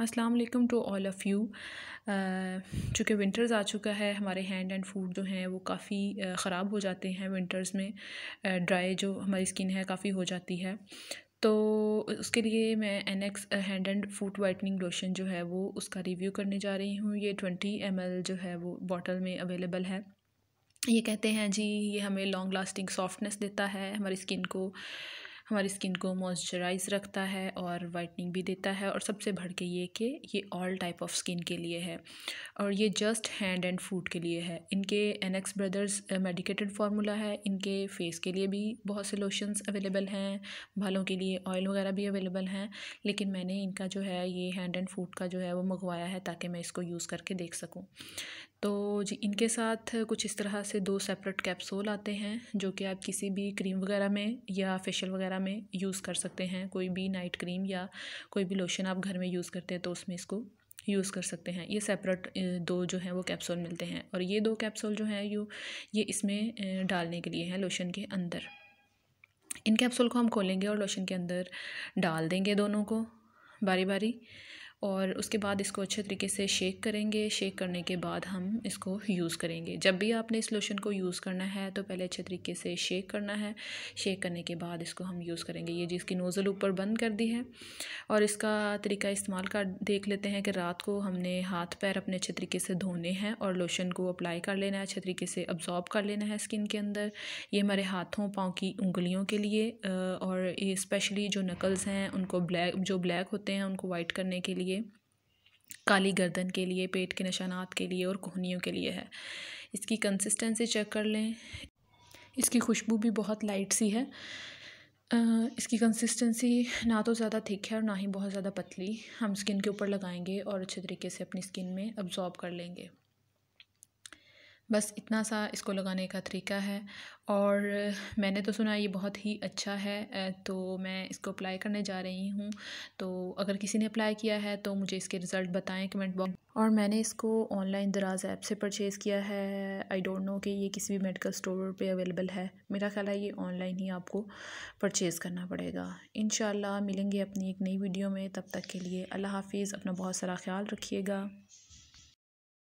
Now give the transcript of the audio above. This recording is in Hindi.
Aslam to all of you चूँकि विंटर्स आ चुका है हमारे हैंड एंड फूड जो हैं वो काफ़ी ख़राब हो जाते हैं विंटर्स में ड्राई जो हमारी स्किन है काफ़ी हो जाती है तो उसके लिए मैं एनएक्स hand and food whitening lotion जो है वो उसका रिव्यू करने जा रही हूँ ये ट्वेंटी एम जो है वो बॉटल में अवेलेबल है ये कहते हैं जी ये हमें लॉन्ग लास्टिंग सॉफ्टनेस देता है हमारी स्किन को हमारी स्किन को मॉइस्चराइज़ रखता है और वाइटनिंग भी देता है और सबसे बढ़ के ये कि ये ऑल टाइप ऑफ स्किन के लिए है और ये जस्ट हैंड एंड फूड के लिए है इनके एनएक्स ब्रदर्स मेडिकेटेड फार्मूला है इनके फेस के लिए भी बहुत से लोशंस अवेलेबल हैं बालों के लिए ऑयल वगैरह भी अवेलेबल हैं लेकिन मैंने इनका जो है ये हैंड एंड फूड का जो है वो मंगवाया है ताकि मैं इसको यूज़ करके देख सकूँ तो जी इनके साथ कुछ इस तरह से दो सेपरेट कैप्सूल आते हैं जो कि आप किसी भी क्रीम वगैरह में या फेशियल वगैरह वगैरह में यूज़ कर सकते हैं कोई भी नाइट क्रीम या कोई भी लोशन आप घर में यूज़ करते हैं तो उसमें इसको यूज़ कर सकते हैं ये सेपरेट दो जो हैं वो कैप्सूल मिलते हैं और ये दो कैप्सूल जो हैं यू ये इसमें डालने के लिए हैं लोशन के अंदर इन कैप्सूल को हम खोलेंगे और लोशन के अंदर डाल देंगे दोनों को बारी बारी और उसके बाद इसको अच्छे तरीके से शेक करेंगे शेक करने के बाद हम इसको यूज़ करेंगे जब भी आपने इस लोशन को यूज़ करना है तो पहले अच्छे तरीके से शेक करना है शेक करने के बाद इसको हम यूज़ करेंगे ये जी इसकी नोज़ल ऊपर बंद कर दी है और इसका तरीका इस्तेमाल कर देख लेते हैं कि रात को हमने हाथ पैर अपने अच्छे तरीके से धोने हैं और लोशन को अप्लाई कर लेना है अच्छे तरीके से अब्जॉर्ब कर लेना है स्किन के अंदर ये हमारे हाथों पाँव की उंगलियों के लिए और इस्पेशली स्पेशली जो नकल्स हैं उनको ब्लैक जो ब्लैक होते हैं उनको वाइट करने के लिए लिए काली गर्दन के लिए पेट के निशानात के लिए और कोहनियों के लिए है इसकी कंसिस्टेंसी चेक कर लें इसकी खुशबू भी बहुत लाइट सी है इसकी कंसिस्टेंसी ना तो ज़्यादा थिक है और ना ही बहुत ज़्यादा पतली हम स्किन के ऊपर लगाएंगे और अच्छे तरीके से अपनी स्किन में अब्जॉर्ब कर लेंगे बस इतना सा इसको लगाने का तरीका है और मैंने तो सुना ये बहुत ही अच्छा है तो मैं इसको अप्लाई करने जा रही हूँ तो अगर किसी ने अप्लाई किया है तो मुझे इसके रिज़ल्ट बताएं कमेंट बॉक्स और मैंने इसको ऑनलाइन दराज ऐप से परचेज़ किया है आई डोंट नो कि ये किसी भी मेडिकल स्टोर पे अवेलेबल है मेरा ख्याल है ये ऑनलाइन ही आपको परचेज़ करना पड़ेगा इन मिलेंगे अपनी एक नई वीडियो में तब तक के लिए अल्लाह हाफिज़ अपना बहुत सारा ख्याल रखिएगा